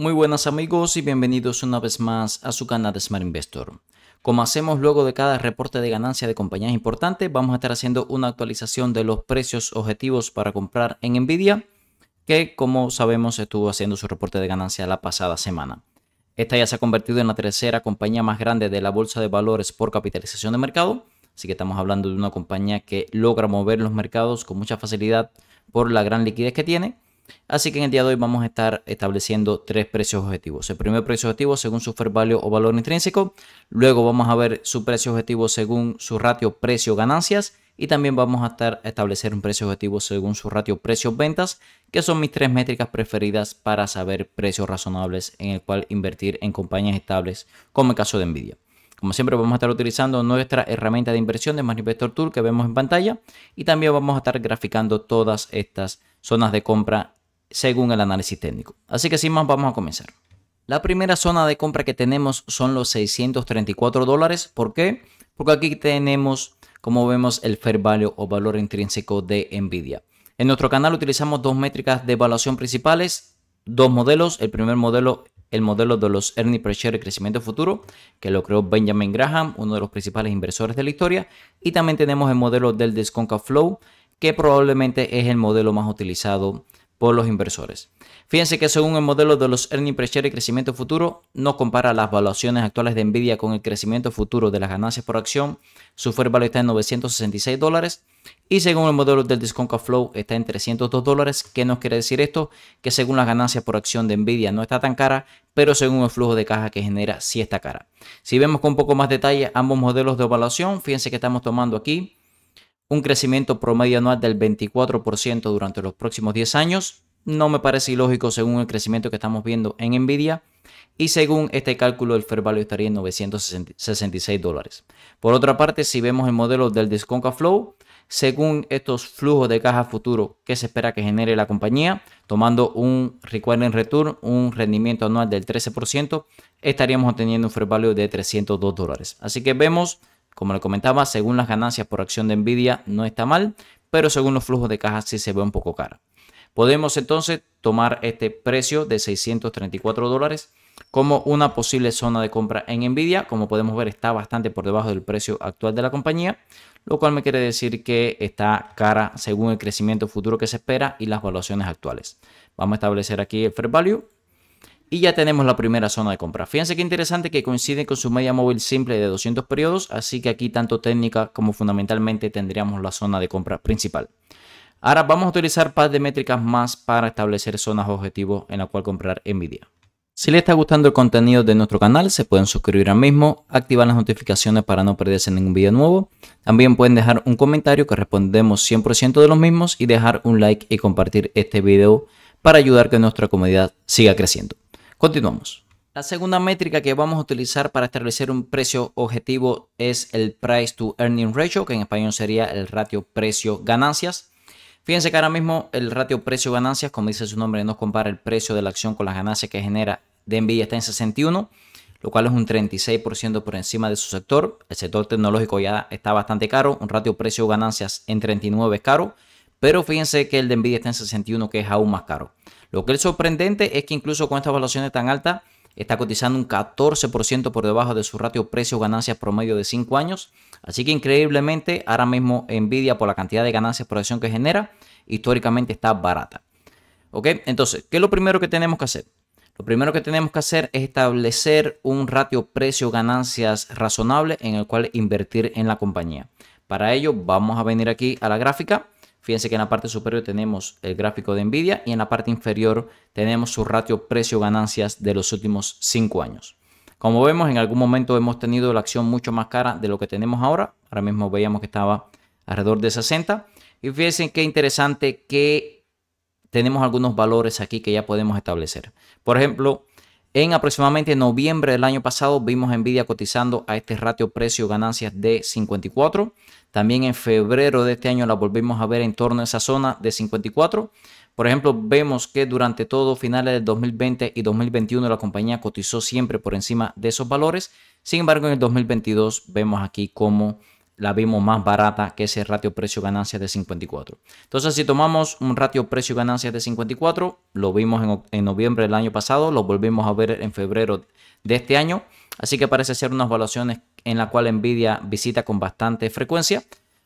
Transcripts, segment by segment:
Muy buenas amigos y bienvenidos una vez más a su canal de Smart Investor. Como hacemos luego de cada reporte de ganancia de compañías importantes, vamos a estar haciendo una actualización de los precios objetivos para comprar en Nvidia, que como sabemos estuvo haciendo su reporte de ganancia la pasada semana. Esta ya se ha convertido en la tercera compañía más grande de la bolsa de valores por capitalización de mercado, así que estamos hablando de una compañía que logra mover los mercados con mucha facilidad por la gran liquidez que tiene Así que en el día de hoy vamos a estar estableciendo tres precios objetivos. El primer precio objetivo según su fair value o valor intrínseco. Luego vamos a ver su precio objetivo según su ratio precio-ganancias. Y también vamos a estar estableciendo establecer un precio objetivo según su ratio precio ventas que son mis tres métricas preferidas para saber precios razonables en el cual invertir en compañías estables, como el caso de Nvidia. Como siempre vamos a estar utilizando nuestra herramienta de inversión de Manifestor Tool que vemos en pantalla y también vamos a estar graficando todas estas zonas de compra según el análisis técnico. Así que sin más vamos a comenzar. La primera zona de compra que tenemos son los 634 dólares. ¿Por qué? Porque aquí tenemos, como vemos, el fair value o valor intrínseco de Nvidia. En nuestro canal utilizamos dos métricas de evaluación principales, dos modelos. El primer modelo, el modelo de los earnings per share y crecimiento futuro, que lo creó Benjamin Graham, uno de los principales inversores de la historia. Y también tenemos el modelo del Desconca flow, que probablemente es el modelo más utilizado por los inversores. Fíjense que según el modelo de los earnings per share y crecimiento futuro, no compara las valuaciones actuales de Nvidia con el crecimiento futuro de las ganancias por acción. Su fair value está en 966 dólares y según el modelo del discount flow está en 302 dólares. ¿Qué nos quiere decir esto? Que según las ganancias por acción de Nvidia no está tan cara, pero según el flujo de caja que genera sí está cara. Si vemos con un poco más detalle ambos modelos de evaluación, fíjense que estamos tomando aquí un crecimiento promedio anual del 24% durante los próximos 10 años. No me parece ilógico según el crecimiento que estamos viendo en Nvidia y según este cálculo el fair value estaría en 966 dólares. Por otra parte, si vemos el modelo del Disconca Flow, según estos flujos de caja futuro que se espera que genere la compañía, tomando un requiring return, un rendimiento anual del 13%, estaríamos obteniendo un fair value de 302 dólares. Así que vemos como le comentaba, según las ganancias por acción de Nvidia no está mal, pero según los flujos de caja sí se ve un poco cara. Podemos entonces tomar este precio de 634 como una posible zona de compra en Nvidia. Como podemos ver, está bastante por debajo del precio actual de la compañía, lo cual me quiere decir que está cara según el crecimiento futuro que se espera y las valuaciones actuales. Vamos a establecer aquí el fair value y ya tenemos la primera zona de compra. Fíjense qué interesante que coincide con su media móvil simple de 200 periodos, así que aquí tanto técnica como fundamentalmente tendríamos la zona de compra principal. Ahora vamos a utilizar par de métricas más para establecer zonas objetivos en la cual comprar Nvidia. Si les está gustando el contenido de nuestro canal, se pueden suscribir al mismo, activar las notificaciones para no perderse ningún video nuevo. También pueden dejar un comentario que respondemos 100% de los mismos y dejar un like y compartir este video para ayudar que nuestra comunidad siga creciendo. Continuamos. La segunda métrica que vamos a utilizar para establecer un precio objetivo es el Price to Earning Ratio, que en español sería el ratio precio-ganancias. Fíjense que ahora mismo el ratio precio-ganancias, como dice su nombre, nos compara el precio de la acción con las ganancias que genera de Nvidia, está en 61, lo cual es un 36% por encima de su sector. El sector tecnológico ya está bastante caro, un ratio precio-ganancias en 39 es caro, pero fíjense que el de Nvidia está en 61, que es aún más caro. Lo que es sorprendente es que incluso con estas valoración tan altas, está cotizando un 14% por debajo de su ratio precio-ganancias promedio de 5 años. Así que increíblemente, ahora mismo Nvidia por la cantidad de ganancias por acción que genera, históricamente está barata. ¿Ok? Entonces, ¿qué es lo primero que tenemos que hacer? Lo primero que tenemos que hacer es establecer un ratio precio-ganancias razonable en el cual invertir en la compañía. Para ello, vamos a venir aquí a la gráfica Fíjense que en la parte superior tenemos el gráfico de Nvidia y en la parte inferior tenemos su ratio precio-ganancias de los últimos 5 años. Como vemos, en algún momento hemos tenido la acción mucho más cara de lo que tenemos ahora. Ahora mismo veíamos que estaba alrededor de 60. Y fíjense qué interesante que tenemos algunos valores aquí que ya podemos establecer. Por ejemplo, en aproximadamente noviembre del año pasado vimos a Nvidia cotizando a este ratio precio ganancias de 54. También en febrero de este año la volvimos a ver en torno a esa zona de 54. Por ejemplo, vemos que durante todo finales del 2020 y 2021 la compañía cotizó siempre por encima de esos valores. Sin embargo, en el 2022 vemos aquí cómo la vimos más barata que ese ratio precio-ganancia de 54. Entonces, si tomamos un ratio precio ganancias de 54, lo vimos en, noviembre del año pasado, lo volvimos a ver en febrero de este año. Así que parece ser unas evaluaciones en la cual Nvidia visita con bastante frecuencia.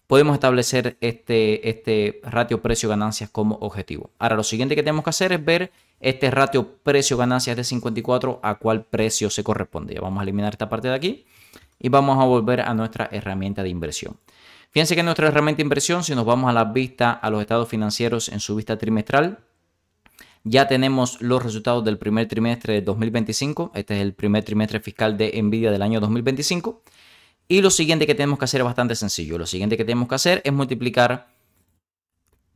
Podemos establecer este, este ratio precio-ganancias como objetivo. Ahora, lo siguiente que tenemos que hacer es ver este ratio precio-ganancias de 54 a cuál precio se corresponde. Vamos a eliminar esta parte de aquí y vamos a volver a nuestra herramienta de inversión. Fíjense que nuestra herramienta de inversión, si nos vamos a la vista, a los estados financieros en su vista trimestral, ya tenemos los resultados del primer trimestre de 2025. Este es el primer trimestre fiscal de envidia del año 2025. Y lo siguiente que tenemos que hacer es bastante sencillo. Lo siguiente que tenemos que hacer es multiplicar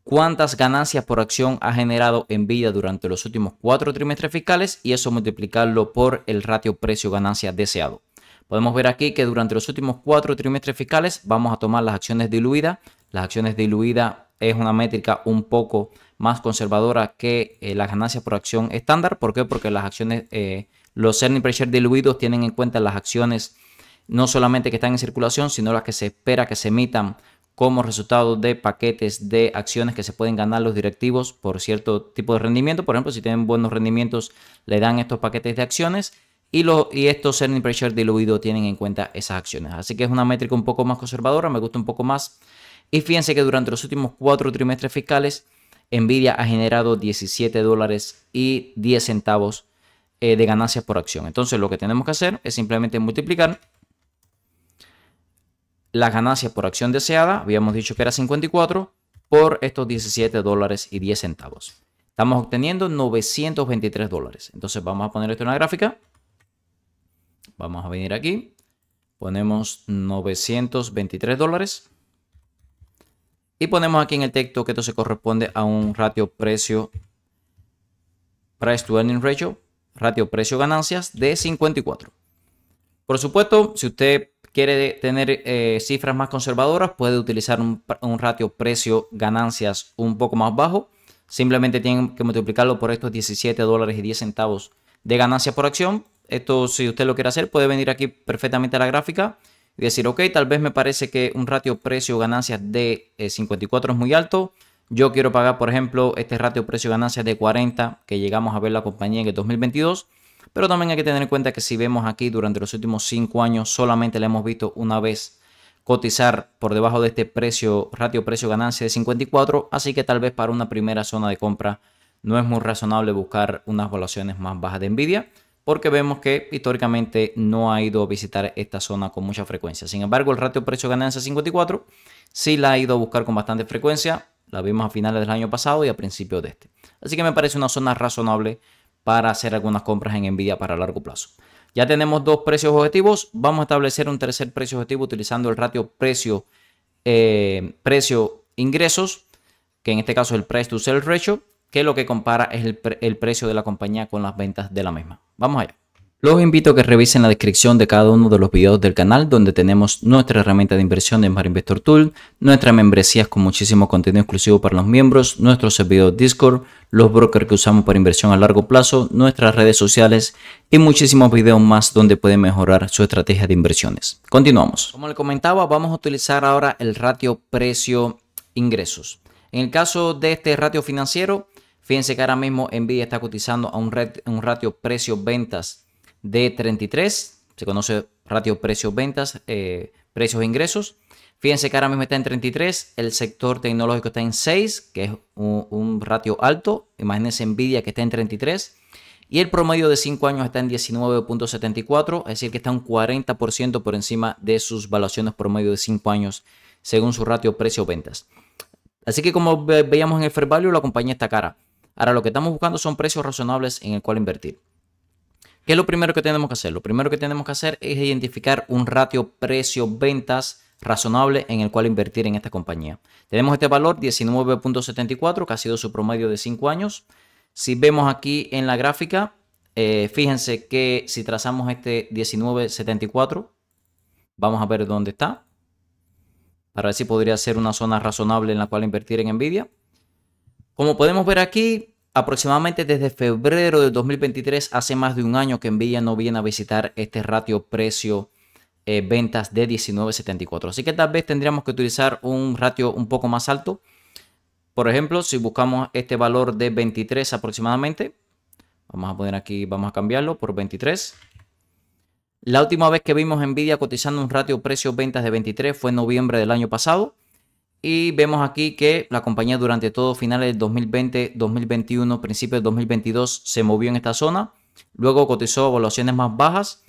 cuántas ganancias por acción ha generado envidia durante los últimos cuatro trimestres fiscales y eso multiplicarlo por el ratio precio-ganancia deseado. Podemos ver aquí que durante los últimos cuatro trimestres fiscales vamos a tomar las acciones diluidas. Las acciones diluidas es una métrica un poco más conservadora que eh, las ganancias por acción estándar. ¿Por qué? Porque las acciones, eh, los earnings pressure diluidos tienen en cuenta las acciones no solamente que están en circulación, sino las que se espera que se emitan como resultado de paquetes de acciones que se pueden ganar los directivos por cierto tipo de rendimiento. Por ejemplo, si tienen buenos rendimientos, le dan estos paquetes de acciones y, y estos earning pressure share diluido tienen en cuenta esas acciones. Así que es una métrica un poco más conservadora, me gusta un poco más. Y fíjense que durante los últimos cuatro trimestres fiscales, Nvidia ha generado 17 dólares y 10 centavos eh, de ganancias por acción. Entonces lo que tenemos que hacer es simplemente multiplicar las ganancias por acción deseada, habíamos dicho que era 54, por estos 17 dólares y 10 centavos. Estamos obteniendo 923 dólares. Entonces vamos a poner esto en la gráfica. Vamos a venir aquí, ponemos 923 dólares y ponemos aquí en el texto que esto se corresponde a un ratio precio price to earning ratio, ratio precio ganancias de 54. Por supuesto, si usted quiere tener eh, cifras más conservadoras, puede utilizar un, ratio precio ganancias un poco más bajo. Simplemente tienen que multiplicarlo por estos 17 dólares y 10 centavos de ganancia por acción esto, si usted lo quiere hacer, puede venir aquí perfectamente a la gráfica y decir, ok, tal vez me parece que un ratio precio-ganancias de 54 eh, es muy alto. Yo quiero pagar, por ejemplo, este ratio precio-ganancias de 40 que llegamos a ver la compañía en el 2022. Pero también hay que tener en cuenta que si vemos aquí durante los últimos 5 años solamente la hemos visto una vez cotizar por debajo de este precio, ratio precio-ganancia de 54. Así que tal vez para una primera zona de compra no es muy razonable buscar unas valuaciones más bajas de Nvidia porque vemos que históricamente no ha ido a visitar esta zona con mucha frecuencia. Sin embargo, el ratio precio-ganancia 54 sí la ha ido a buscar con bastante frecuencia. La vimos a finales del año pasado y a principios de este. Así que me parece una zona razonable para hacer algunas compras en Nvidia para largo plazo. Ya tenemos dos precios objetivos. Vamos a establecer un tercer precio objetivo utilizando el ratio precio, eh, precio ingresos, que en este caso es el price to sales ratio, que lo que compara es el precio de la compañía con las ventas de la misma. Vamos allá. Los invito a que revisen la descripción de cada uno de los videos del canal donde tenemos nuestra herramienta de inversión de Mar Investor Tool, nuestras membresías con muchísimo contenido exclusivo para los miembros, nuestro servidor Discord, los brokers que usamos para inversión a largo plazo, nuestras redes sociales y muchísimos videos más donde pueden mejorar su estrategia de inversiones. Continuamos. Como les comentaba, vamos a utilizar ahora el ratio precio ingresos. En el caso de este ratio financiero, Fíjense que ahora mismo Nvidia está cotizando a un, ratio precio-ventas de 33. Se conoce ratio precios-ventas, eh, precios-ingresos. E Fíjense que ahora mismo está en 33, el sector tecnológico está en 6, que es un, ratio alto. Imagínense Nvidia que está en 33. Y el promedio de 5 años está en 19.74, es decir, que está un 40% por encima de sus valuaciones promedio de 5 años, según su ratio precio-ventas. Así que como veíamos en el fair value, la compañía está cara. Ahora lo que estamos buscando son precios razonables en el cual invertir. ¿Qué es lo primero que tenemos que hacer? Lo primero que tenemos que hacer es identificar un ratio precio-ventas razonable en el cual invertir en esta compañía. Tenemos este valor 19.74 que ha sido su promedio de 5 años. Si vemos aquí en la gráfica, eh, fíjense que si trazamos este 19.74, vamos a ver dónde está. Para ver si podría ser una zona razonable en la cual invertir en Nvidia. Como podemos ver aquí, aproximadamente desde febrero de 2023, hace más de un año que Nvidia no viene a visitar este ratio precio eh, ventas de 19.74. Así que tal vez tendríamos que utilizar un ratio un poco más alto. Por ejemplo, si buscamos este valor de 23 aproximadamente, vamos a poner aquí, vamos a cambiarlo por 23. La última vez que vimos Nvidia cotizando un ratio precio ventas de 23 fue en noviembre del año pasado. Y vemos aquí que la compañía durante todo finales del 2020, 2021, principios de 2022 se movió en esta zona. Luego cotizó a evaluaciones más bajas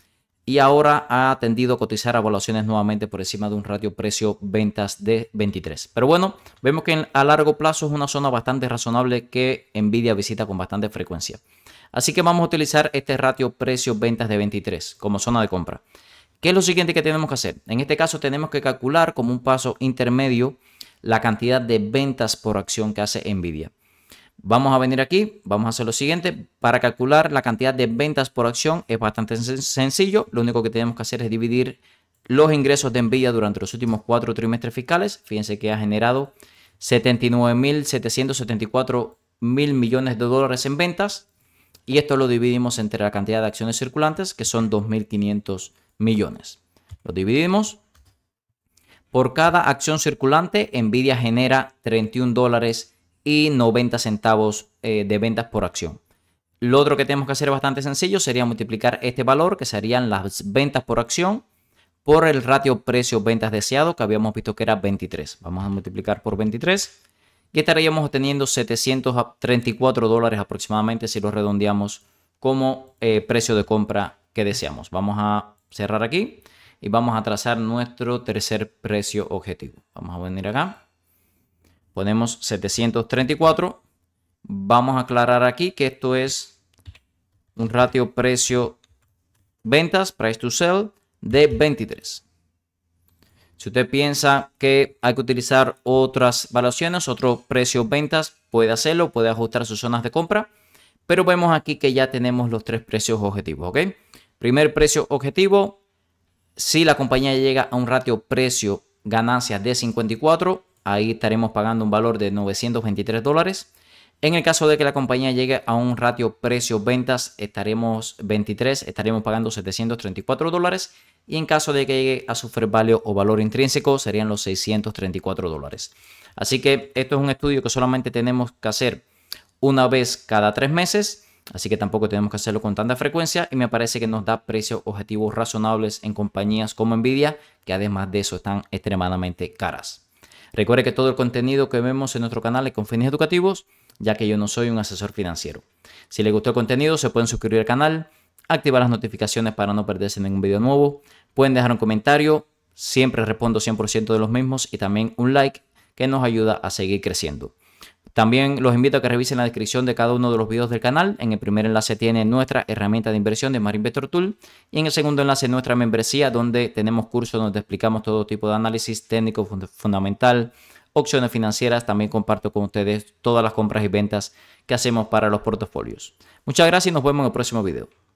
y ahora ha tendido a cotizar a evaluaciones nuevamente por encima de un ratio precio ventas de 23. Pero bueno, vemos que a largo plazo es una zona bastante razonable que Nvidia visita con bastante frecuencia. Así que vamos a utilizar este ratio precio ventas de 23 como zona de compra. ¿Qué es lo siguiente que tenemos que hacer? En este caso tenemos que calcular como un paso intermedio la cantidad de ventas por acción que hace Nvidia. Vamos a venir aquí, vamos a hacer lo siguiente. Para calcular la cantidad de ventas por acción es bastante sencillo. Lo único que tenemos que hacer es dividir los ingresos de Nvidia durante los últimos cuatro trimestres fiscales. Fíjense que ha generado 79.774.000 mil millones de dólares en ventas. Y esto lo dividimos entre la cantidad de acciones circulantes, que son 2.500 millones. Lo dividimos por cada acción circulante, Nvidia genera 31 dólares y 90 centavos eh, de ventas por acción. Lo otro que tenemos que hacer bastante sencillo, sería multiplicar este valor, que serían las ventas por acción, por el ratio precio-ventas deseado, que habíamos visto que era 23. Vamos a multiplicar por 23 y estaríamos obteniendo 734 dólares aproximadamente si lo redondeamos como eh, precio de compra que deseamos. Vamos a cerrar aquí y vamos a trazar nuestro tercer precio objetivo. Vamos a venir acá. Ponemos 734. Vamos a aclarar aquí que esto es un ratio precio ventas, price to sell, de 23. Si usted piensa que hay que utilizar otras valuaciones, otro precio ventas, puede hacerlo, puede ajustar sus zonas de compra. Pero vemos aquí que ya tenemos los tres precios objetivos, ¿ok? Primer precio objetivo, si la compañía llega a un ratio precio ganancias de 54, ahí estaremos pagando un valor de 923 dólares. En el caso de que la compañía llegue a un ratio precio-ventas, estaremos 23, estaremos pagando 734 dólares. Y en caso de que llegue a su fair value o valor intrínseco, serían los 634 dólares. Así que esto es un estudio que solamente tenemos que hacer una vez cada tres meses. Así que tampoco tenemos que hacerlo con tanta frecuencia y me parece que nos da precios objetivos razonables en compañías como Nvidia, que además de eso están extremadamente caras. Recuerde que todo el contenido que vemos en nuestro canal es con fines educativos, ya que yo no soy un asesor financiero. Si les gustó el contenido, se pueden suscribir al canal, activar las notificaciones para no perderse ningún video nuevo, pueden dejar un comentario, siempre respondo 100% de los mismos y también un like que nos ayuda a seguir creciendo. También los invito a que revisen la descripción de cada uno de los videos del canal. En el primer enlace tiene nuestra herramienta de inversión de Marine Investor Tool y en el segundo enlace nuestra membresía donde tenemos cursos donde explicamos todo tipo de análisis técnico fundamental, opciones financieras. También comparto con ustedes todas las compras y ventas que hacemos para los portafolios. Muchas gracias y nos vemos en el próximo video.